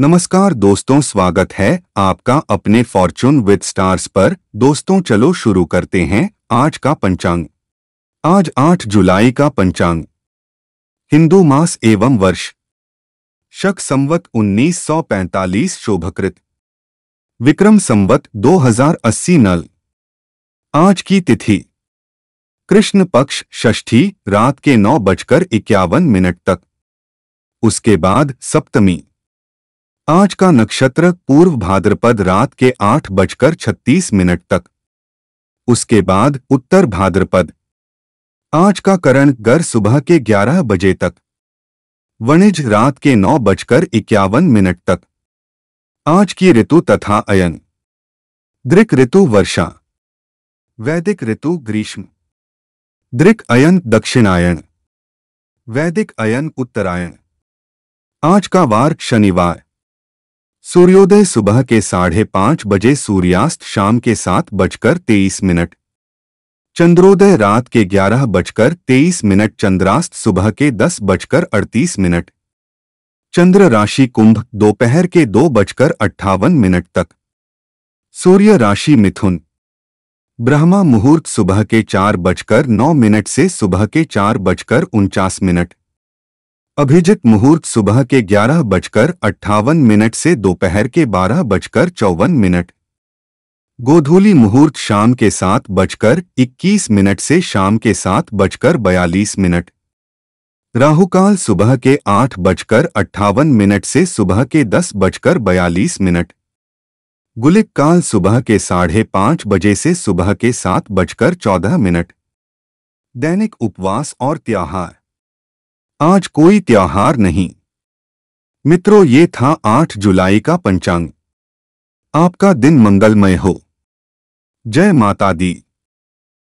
नमस्कार दोस्तों स्वागत है आपका अपने फॉर्चून विद स्टार्स पर दोस्तों चलो शुरू करते हैं आज का पंचांग आज 8 जुलाई का पंचांग हिंदू मास एवं वर्ष शक संवत 1945 शोभकृत विक्रम संवत 2080 नल आज की तिथि कृष्ण पक्ष षष्ठी रात के नौ बजकर इक्यावन मिनट तक उसके बाद सप्तमी आज का नक्षत्र पूर्व भाद्रपद रात के आठ बजकर छत्तीस मिनट तक उसके बाद उत्तर भाद्रपद आज का करण गर सुबह के ग्यारह बजे तक वणिज रात के नौ बजकर इक्यावन मिनट तक आज की ऋतु तथा अयन दृक ऋतु वर्षा वैदिक ऋतु ग्रीष्म दृक अयन दक्षिणायन वैदिक अयन उत्तरायण आज का वार शनिवार सूर्योदय सुबह के साढ़े पांच बजे सूर्यास्त शाम के सात बजकर तेईस मिनट चंद्रोदय रात के ग्यारह बजकर तेईस मिनट चंद्रास्त सुबह के दस बजकर अड़तीस मिनट चंद्र राशि कुंभ दोपहर के दो बजकर अट्ठावन मिनट तक सूर्य राशि मिथुन ब्रह्मा मुहूर्त सुबह के चार बजकर नौ मिनट से सुबह के चार बजकर उनचास मिनट अभिजित मुहूर्त सुबह के ग्यारह बजकर अट्ठावन मिनट से दोपहर के बारह बजकर चौवन मिनट गोधूली मुहूर्त शाम के सात बजकर इक्कीस मिनट से शाम के सात बजकर बयालीस मिनट राहुकाल सुबह के आठ बजकर अट्ठावन मिनट से सुबह के दस बजकर बयालीस मिनट गुलिक काल सुबह के साढ़े पांच बजे से सुबह के सात बजकर चौदह मिनट दैनिक उपवास और त्याहार आज कोई त्योहार नहीं मित्रों ये था 8 जुलाई का पंचांग आपका दिन मंगलमय हो जय माता दी